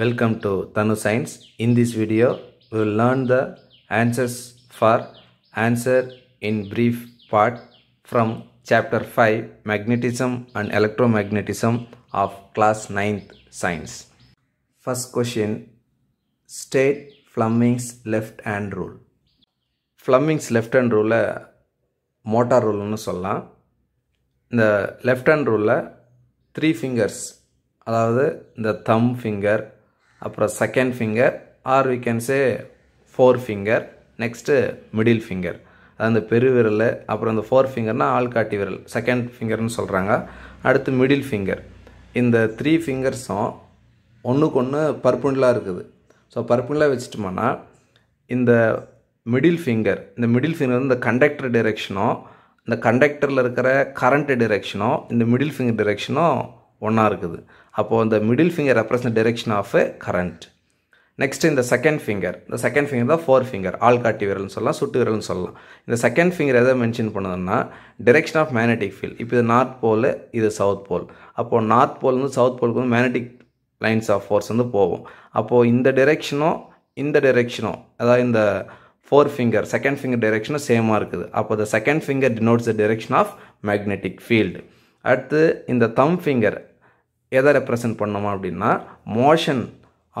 Welcome to Tanu Science. In this video, we will learn the answers for answer in brief part from chapter 5 magnetism and electromagnetism of class 9th science. First question state Fleming's left hand rule. Fleming's left hand rule motor ரூல்னு The left hand rule three fingers, fingers அதாவது இந்த thumb அப்புறம் second finger or we can say forefinger next middle finger அது அந்த பெருவிரல் அப்புறம் அந்த four ஃபிங்கர்னால் ஆள்காட்டி விரல் செகண்ட் ஃபிங்கர்னு சொல்கிறாங்க அடுத்து மிடில் ஃபிங்கர் இந்த த்ரீ ஃபிங்கர்ஸும் ஒன்றுக்கு ஒன்று பர்புண்டலாக இருக்குது ஸோ பர்புண்டலாக வச்சுட்டோம்னா இந்த மிடில் ஃபிங்கர் இந்த மிடில் ஃபிங்கர் இந்த கண்டக்டர் டிரெக்ஷனும் இந்த கண்டக்டரில் இருக்கிற கரண்ட்டு டிரெக்ஷனும் இந்த மிடில் ஃபிங்கர் டிரெக்ஷனும் ஒன்றா இருக்குது அப்போது இந்த middle finger represent direction of current next இந்த செகண்ட் ஃபிங்கர் இந்த செகண்ட் ஃபிங்கர் தான் ஃபோர் ஃபிங்கர் ஆள் காட்டி விரல்னு சொல்லலாம் சுட்டு விரல்னு சொல்லலாம் இந்த செகண்ட் ஃபிங்கர் எதை மென்ஷன் பண்ணதுன்னா டிரெக்ஷன் ஆஃப் மேக்னெட்டிக் ஃபீல்ட் இப்போ இது நார்த் போல் இது சவுத் போல் அப்போது நார்த் போல் வந்து சவுத் போலுக்கு வந்து மேக்னெட்டிக் லைன்ஸ் ஆஃப் ஃபோர்ஸ் வந்து போகும் அப்போது இந்த டிரெக்ஷனும் இந்த டிரெக்ஷனும் அதாவது இந்த ஃபோர் ஃபிங்கர் செகண்ட் ஃபிங்கர் டிரெக்ஷனும் சேமாக இருக்குது அப்போ the second finger denotes the direction of magnetic field அடுத்து இந்த தம் ஃபிங்கர் எதை ரெப்ரசன்ட் பண்ணோமா அப்படின்னா motion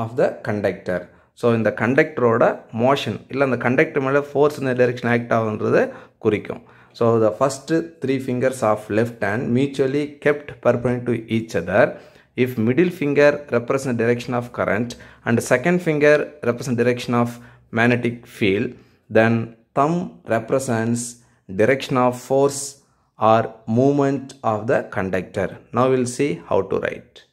of the conductor so இந்த கண்டக்டரோட மோஷன் இல்லை அந்த கண்டக்டர் மேலே ஃபோர்ஸ் இந்த டைரெக்ஷன் ஆக்ட் ஆகுன்றதை குறிக்கும் so the first three fingers of left hand mutually kept perpendicular to each other if middle finger represents direction of current and second finger represents direction of magnetic field then thumb represents direction of force or movement of the conductor. Now we'll see how to write.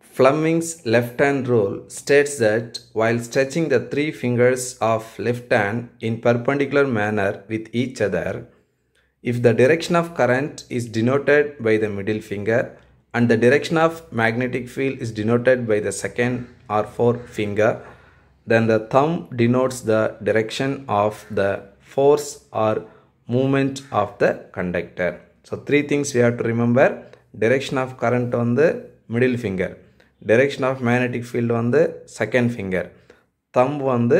Fleming's left hand rule states that while stretching the three fingers of left hand in perpendicular manner with each other, if the direction of current is denoted by the middle finger and the direction of magnetic field is denoted by the second or fourth finger, then the thumb denotes the direction of the force or moment of the conductor so three things we have to remember direction of current வந்து middle finger direction of magnetic field வந்து second finger thumb வந்து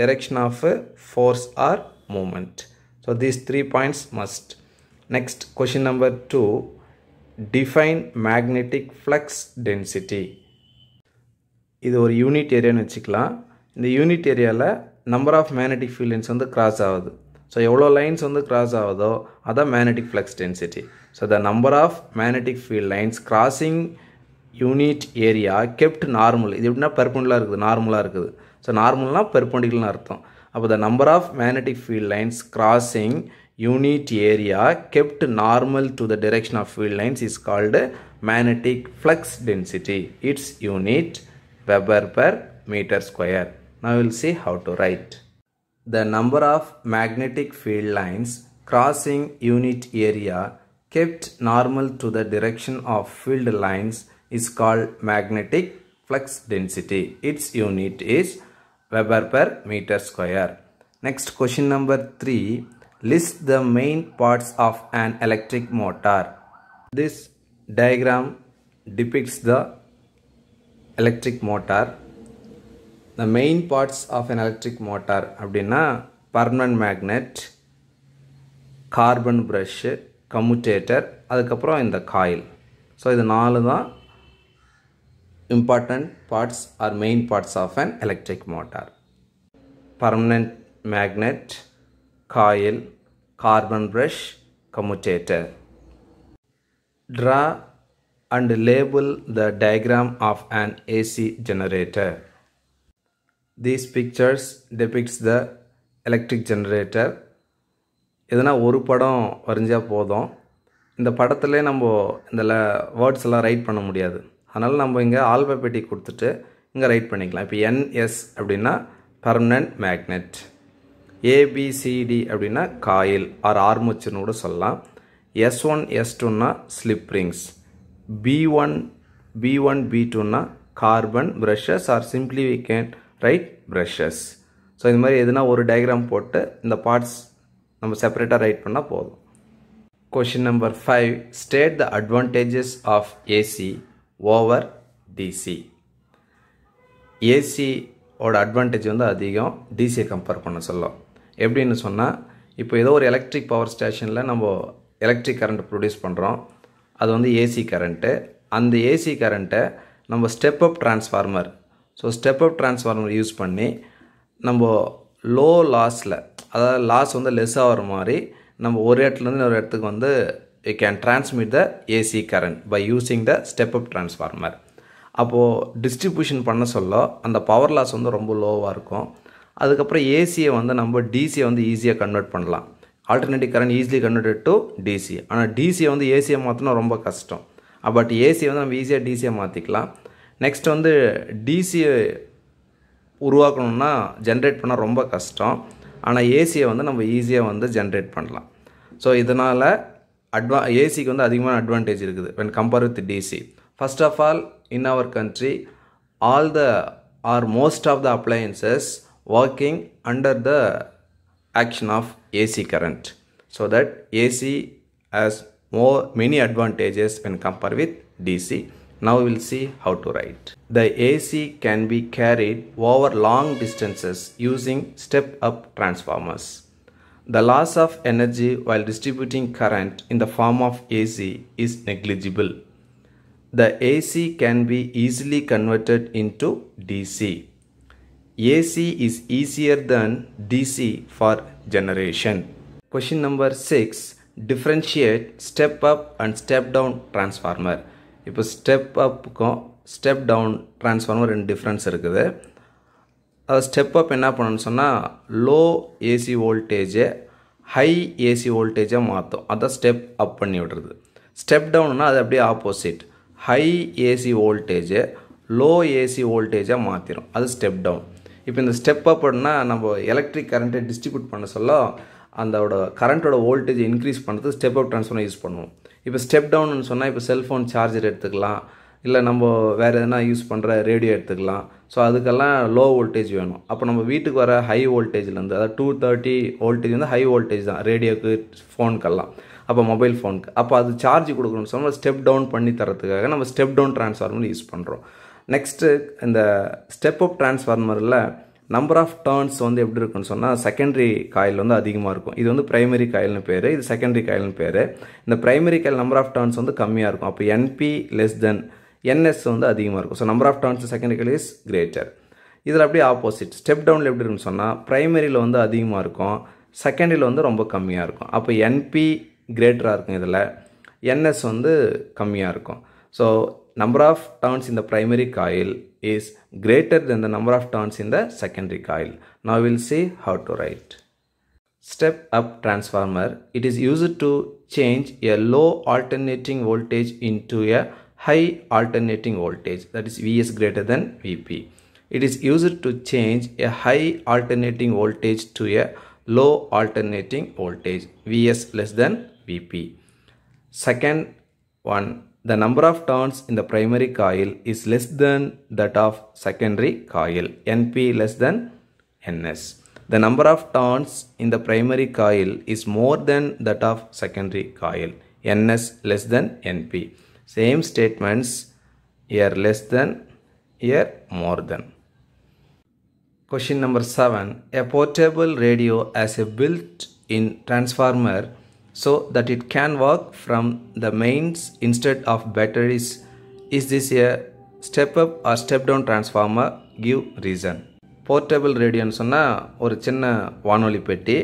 direction of force or moment so these three points must next question number two define magnetic flux density இது ஒரு unit ஏரியான்னு வச்சுக்கலாம் இந்த unit ஏரியாவில் number of magnetic ஃபீல்டின்ஸ் வந்து cross ஆகுது ஸோ எவ்வளோ லைன்ஸ் வந்து கிராஸ் ஆகுதோ அதான் magnetic flux density so the number of magnetic field lines crossing unit area kept normal இது எப்படின்னா பெர்பண்டிலாக இருக்குது நார்மலாக இருக்குது ஸோ நார்மல்னா பெர்பண்டிகல்னு அர்த்தம் அப்போ the number of magnetic field lines crossing unit area kept normal to the direction of field lines is called magnetic flux density its unit weber per metre square now we'll see how to write the number of magnetic field lines crossing unit area kept normal to the direction of field lines is called magnetic flux density. Its unit is Weber per meter square. Next question number 3. List the main parts of an electric motor. This diagram depicts the electric motor the main parts of an electric motor are அப்படினா permanent magnet carbon brush commutator அதுக்கப்புறம் இந்த coil so இது நாலு தான் important parts or main parts of an electric motor permanent magnet coil carbon brush commutator draw and label the diagram of an AC generator these pictures depicts the electric generator எதனா ஒரு படம் வரைஞ்சால் போதும் இந்த படத்துலேயே நம்ம இந்த வேர்ட்ஸ் எல்லாம் right பண்ண முடியாது அதனால் நம்ம இங்கே ஆல்பபெட்டி கொடுத்துட்டு இங்கே ரைட் பண்ணிக்கலாம் இப்போ என்எஸ் அப்படின்னா பர்மனன்ட் மேக்னெட் ஏபிசிடி அப்படின்னா காயில் ஆர் ஆர்முச்சுன்னு கூட சொல்லலாம் எஸ் ஒன் எஸ் டூன்னா slip rings B one B one B டூன்னா carbon brushes or simply we can write brushes so இந்த மாதிரி எதுனா ஒரு டயக்ராம் போட்டு இந்த பார்ட்ஸ் நம்ம செப்பரேட்டாக ரைட் பண்ணால் போதும் question number five state the advantages of AC over DC ஏசியோட அட்வான்டேஜ் வந்து அதிகம் டிசியை கம்பேர் பண்ண சொல்லும் எப்படின்னு சொன்னால் இப்போ ஏதோ ஒரு எலக்ட்ரிக் பவர் ஸ்டேஷனில் நம்ம எலக்ட்ரிக் கரண்ட் ப்ரொடியூஸ் பண்ணுறோம் அது வந்து ஏசி கரண்ட்டு அந்த ஏசி கரண்ட்டை நம்ம step up transformer so step up transformer use பண்ணி நம்ம லோ லாஸில் அதாவது லாஸ் வந்து லெஸ் ஆகிற மாதிரி நம்ம ஒரு இடத்துலேருந்து ஒரு இடத்துக்கு வந்து you can transmit the AC current by using the step up transformer அப்போது டிஸ்ட்ரிபியூஷன் பண்ண சொல்ல அந்த பவர் லாஸ் வந்து ரொம்ப லோவாக இருக்கும் அதுக்கப்புறம் ஏசியை வந்து நம்ம டிசியை வந்து ஈஸியாக கன்வெர்ட் பண்ணலாம் alternative current easily convert to DC ஆனால் டிசியை வந்து ஏசியை மாற்றினா ரொம்ப கஷ்டம் பட் ஏசியை வந்து நம்ம ஈஸியாக டிசியை மாற்றிக்கலாம் நெக்ஸ்ட் வந்து டிசியை உருவாக்கணும்னா ஜென்ரேட் பண்ணால் ரொம்ப கஷ்டம் ஆனால் ஏசியை வந்து நம்ம ஈஸியாக வந்து ஜென்ரேட் பண்ணலாம் ஸோ இதனால் அட்வா ஏசிக்கு வந்து அதிகமான அட்வான்டேஜ் இருக்குது when compare with DC first of all in our country all the are most of the appliances working under the action of AC current so that AC has more many advantages when compare with DC Now we'll see how to write. The AC can be carried over long distances using step-up transformers. The loss of energy while distributing current in the form of AC is negligible. The AC can be easily converted into DC. AC is easier than DC for generation. Question number 6. Differentiate step-up and step-down transformer. இப்போ step அப்புக்கும் step down transformer ரெண்டு difference இருக்குது அது step up என்ன பண்ணணும்னு சொன்னால் low AC வோல்டேஜை high AC வோல்டேஜாக மாற்றும் அதை ஸ்டெப் அப் பண்ணி விடுறது ஸ்டெப் டவுன்னா அது அப்படியே ஆப்போசிட் ஹை ஏசி வோல்டேஜை லோ ஏசி வோல்டேஜாக மாற்றிடும் அது ஸ்டெப் டவுன் இப்போ இந்த ஸ்டெப் அப்னா நம்ம எலக்ட்ரிக் கரண்ட்டை டிஸ்ட்ரிபியூட் பண்ண சொல்ல அந்தோட கரண்ட்டோட வோல்டேஜ் இன்க்ரீஸ் பண்ணுறது ஸ்டெப் அப் ட்ரான்ஸ்ஃபார்மர் யூஸ் பண்ணுவோம் இப்போ ஸ்டெப் டவுன்னு சொன்னால் இப்போ செல்ஃபோன் சார்ஜர் எடுத்துக்கலாம் இல்லை நம்ம வேறு எதனா யூஸ் பண்ணுற ரேடியோ எடுத்துக்கலாம் ஸோ அதுக்கெல்லாம் லோ வோல்டேஜ் வேணும் அப்போ நம்ம வீட்டுக்கு வர ஹை வோல்டேஜ்லேருந்து அதாவது டூ தேர்ட்டி வோல்டேஜ் வந்து ஹை வோல்டேஜ் தான் ரேடியோக்கு ஃபோனுக்கெல்லாம் அப்போ மொபைல் ஃபோனுக்கு அப்போ அது சார்ஜ் கொடுக்கணும்னு சொன்னால் ஸ்டெப் டவுன் பண்ணி தரத்துக்காக நம்ம ஸ்டெப் டவுன் டிரான்ஸ்ஃபார்மர் யூஸ் பண்ணுறோம் நெக்ஸ்ட்டு இந்த ஸ்டெப் அப் டிரான்ஸ்ஃபார்மரில் நம்பர் ஆஃப் டேர்ன்ஸ் வந்து எப்படி இருக்குன்னு சொன்னால் செகண்டரி காயில் வந்து அதிகமாக இருக்கும் இது வந்து பிரைமரி காயில்னு பேர் இது செகண்டரி காயில்னு பேர் இந்த primary coil number of turns வந்து கம்மியாக இருக்கும் அப்போ என்பி லெஸ் தென் என்எஸ் வந்து அதிகமாக இருக்கும் so number of turns secondary coil is greater இதில் அப்படியே ஆப்போசிட் ஸ்டெப் டவுனில் எப்படி இருக்குன்னு சொன்னால் ப்ரைமரியில் வந்து அதிகமாக இருக்கும் செகண்டரியில் வந்து ரொம்ப கம்மியாக இருக்கும் அப்போ என்பி கிரேட்டராக இருக்கும் இதில் என்எஸ் வந்து கம்மியாக இருக்கும் ஸோ நம்பர் ஆஃப் டேர்ன்ஸ் இந்த primary coil is greater than the number of turns in the secondary coil. Now we'll see how to write. Step up transformer. It is used to change a low alternating voltage into a high alternating voltage that is Vs greater than Vp. It is used to change a high alternating voltage to a low alternating voltage Vs less than Vp. Second one the number of turns in the primary coil is less than that of secondary coil, NP less than NS. The number of turns in the primary coil is more than that of secondary coil, NS less than NP. Same statements here less than, here more than. Question number 7. A portable radio as a built-in transformer so that it can work from the mains instead of batteries. Is this a step up or step down transformer? Give reason. Portable ரேடியோன்னு சொன்னால் ஒரு சின்ன வானொலி பெட்டி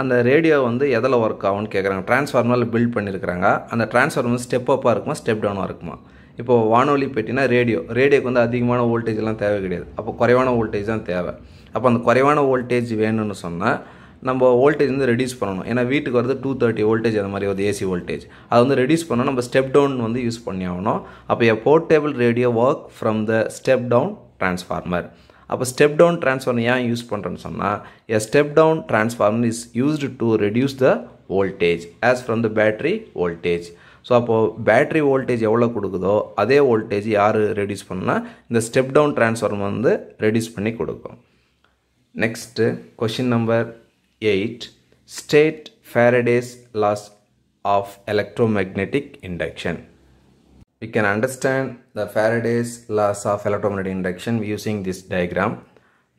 அந்த radio வந்து எதில் work ஆகும்னு கேட்குறாங்க டிரான்ஸ்ஃபார்மரில் பில்ட் பண்ணியிருக்கிறாங்க அந்த டிரான்ஸ்ஃபார்மர் ஸ்டெப் அப்பாக இருக்குமா ஸ்டெப் டவுனாக இருக்குமா இப்போ வானொலி பெட்டினா ரேடியோ ரேடியோக்கு வந்து அதிகமான வோல்டேஜ்லாம் தேவை கிடையாது அப்போ குறைவான வோல்டேஜ் தான் தேவை அப்போ அந்த குறைவான வோல்டேஜ் வேணும்னு சொன்னால் நம்ம வோல்டேஜ் வந்து ரெடியூஸ் பண்ணணும் ஏன்னா வீட்டுக்கு வரது டூ தேர்ட்டி வோல்டேஜ் அந்த மாதிரி ஒரு ஏசி வோல்டேஜ் அதை வந்து ரெடியூஸ் பண்ணால் நம்ம ஸ்டெப் டவுன் வந்து யூஸ் பண்ணி ஆகணும் அப்போ என் portable radio work from the step down transformer அப்போ ஸ்டெப் டவுன் டிரான்ஸ்ஃபார்மர் ஏன் யூஸ் பண்ணுறேன்னு சொன்னால் a step down transformer is used to reduce the voltage as from the battery voltage so அப்போது பேட்ரி வோல்டேஜ் எவ்வளோ கொடுக்குதோ அதே வோல்டேஜ் யார் reduce பண்ணால் இந்த ஸ்டெப் டவுன் டிரான்ஸ்ஃபார்மர் வந்து ரெடியூஸ் பண்ணி கொடுக்கும் next question number eight state Faraday's laws of electromagnetic induction. We can understand the Faraday's laws of electromagnetic induction using this diagram.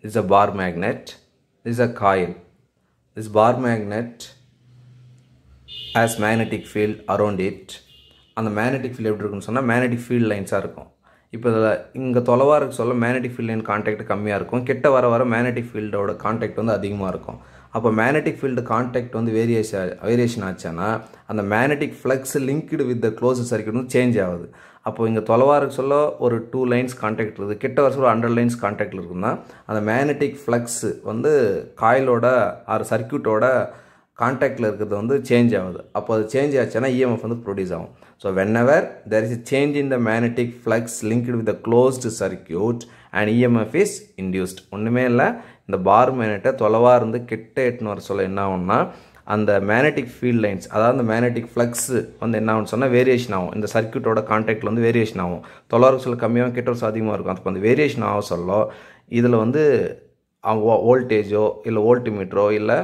This is a bar magnet. This is a coil. This bar magnet has magnetic field around it. and அந்த magnetic field எப்படி இருக்குன்னு சொன்னால் magnetic field லைன்ஸாக இருக்கும் இப்போ இதில் இங்கே தொலைவாக இருக்க சொல்ல மேக்னெட்டிக் ஃபீல்டு லைன் கான்டாக்ட் கம்மியாக இருக்கும் கிட்ட வர வர மேக்னெட்டிக் ஃபீல்டோட கான்டாக்ட் வந்து அதிகமாக இருக்கும் அப்போ மேக்னெட்டிக் ஃபீல்டு கான்டாக்ட் வந்து வேரியேஷன் வேரியேஷன் ஆச்சுன்னா அந்த magnetic flux linked with the close circuit வந்து சேஞ்ச் ஆகுது அப்போ இங்கே தொலைவாக சொல்ல ஒரு டூ லைன்ஸ் கான்டாக்ட் இருக்குது கிட்ட வருஷம் ஒரு ஹண்ட்ரட் லைன்ஸ் கான்டாக்டில் இருக்குன்னா அந்த மேக்னெட்டிக் ஃப்ளக்ஸ் வந்து காயிலோட ஆறு சர்க்கியூட்டோட கான்டாக்டில் இருக்கிறது வந்து சேஞ்ச் ஆகுது அப்போ அது சேஞ்ச் ஆச்சுன்னா இஎம்எஃப் e வந்து ப்ரொடியூஸ் ஆகும் so whenever there is change in the magnetic flux linked with the closed circuit and EMF is induced ஒன்றுமே இல்லை இந்த பார் மேனட்டை தொலைவாக இருந்து கிட்ட எட்டுன்னு வர சொல்ல என்ன ஆகும்னா அந்த மேக்னட்டிக் ஃபீல்ட் லைன்ஸ் அதாவது அந்த மேக்னட்டிக் ஃப்ளக்ஸு வந்து என்ன ஆகும்னு சொன்னால் வேரியேஷன் ஆகும் இந்த சர்க்கியூட்டோட கான்டாக்டில் வந்து வேரியேஷன் ஆகும் தொலைவாக சொல்ல கம்மியாகவும் கிட்ட சாதிகமாக அதிகமாக இருக்கும் அப்போ அந்த வேரியேஷன் ஆக சொல்ல இதில் வந்து வோல்டேஜோ இல்லை மீட்டரோ இல்லை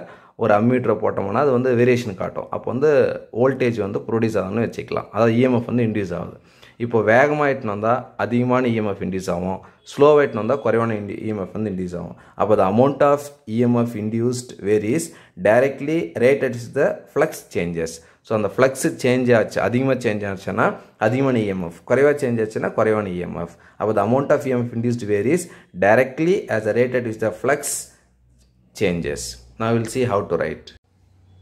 ஒரு அம்மீட்டரை போட்டோம்னா அது வந்து வேரியேஷன் காட்டும் அப்போ வந்து வோல்டேஜ் வந்து ப்ரொடியூஸ் ஆகுதுன்னு வச்சுக்கலாம் அதாவது இஎம்எஃப் e வந்து இன்டியூஸ் ஆகுது இப்போ வேகமாக வந்தால் அதிகமான இஎம்எஃப் e இன்டியூஸ் ஆகும் ஸ்லோ இட்டுனு வந்தால் குறைவான இண்டி இஎம்எஃப் e வந்து இன்டியூஸ் ஆகும் அப்போ the amount of EMF induced varies directly rate at the flux changes so அந்த ஃப்ளக்ஸ் சேஞ்ச் ஆச்சு அதிகமாக சேஞ்ச் ஆச்சுன்னா அதிகமான இஎம்எஃப் e குறைவாக சேஞ்ச் ஆச்சுன்னா குறைவான இஎம்எஃப் அப்போ the amount of EMF induced varies directly as a rate at the flux changes நான் will see how to write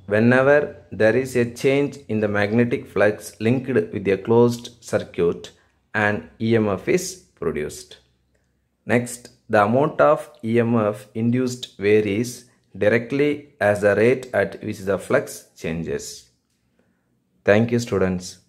Whenever there is a change in the magnetic flux linked with a closed circuit, an EMF is produced. Next, the amount of EMF induced varies directly as the rate at which the flux changes. Thank you students.